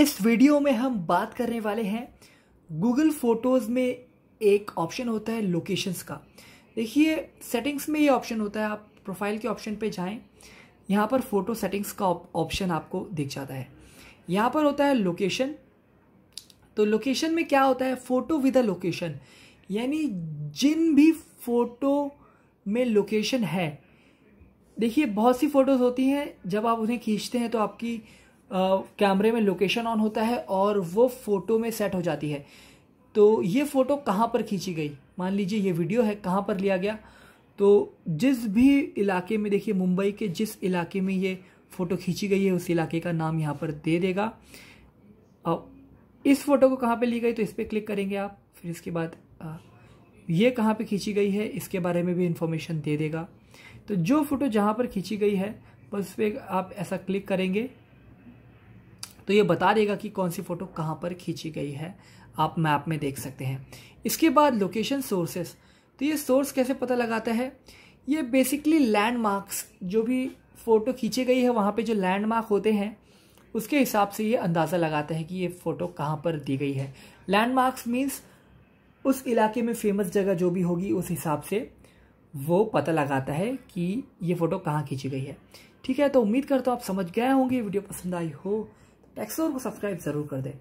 इस वीडियो में हम बात करने वाले हैं गूगल फोटोज़ में एक ऑप्शन होता है लोकेशंस का देखिए सेटिंग्स में ये ऑप्शन होता है आप प्रोफाइल के ऑप्शन पे जाएं यहाँ पर फ़ोटो सेटिंग्स का ऑप्शन आपको दिख जाता है यहाँ पर होता है लोकेशन तो लोकेशन में क्या होता है फ़ोटो विद अ लोकेशन यानी जिन भी फ़ोटो में लोकेशन है देखिए बहुत सी फ़ोटोज़ होती हैं जब आप उन्हें खींचते हैं तो आपकी कैमरे में लोकेशन ऑन होता है और वो फ़ोटो में सेट हो जाती है तो ये फ़ोटो कहाँ पर खींची गई मान लीजिए ये वीडियो है कहाँ पर लिया गया तो जिस भी इलाके में देखिए मुंबई के जिस इलाके में ये फ़ोटो खींची गई है उस इलाके का नाम यहाँ पर दे देगा और इस फ़ोटो को कहाँ पे ली गई तो इस पर क्लिक करेंगे आप फिर इसके बाद ये कहाँ पे खींची गई है इसके बारे में भी इन्फॉर्मेशन दे देगा तो जो फ़ोटो जहाँ पर खींची गई है बस पे आप ऐसा क्लिक करेंगे तो ये बता देगा कि कौन सी फ़ोटो कहाँ पर खींची गई है आप मैप में देख सकते हैं इसके बाद लोकेशन सोर्सेस तो ये सोर्स कैसे पता लगाता है ये बेसिकली लैंडमार्क्स जो भी फ़ोटो खींची गई है वहाँ पर जो लैंडमार्क होते हैं उसके हिसाब से ये अंदाज़ा लगाता है कि ये फ़ोटो कहाँ पर दी गई है लैंडमार्क्स मीन्स उस इलाके में फेमस जगह जो भी होगी उस हिसाब से वो पता लगाता है कि ये फ़ोटो कहाँ खींची गई है ठीक है तो उम्मीद करता हूँ आप समझ गए होंगे वीडियो पसंद आई हो टेक्सोर को सब्सक्राइब ज़रूर कर दें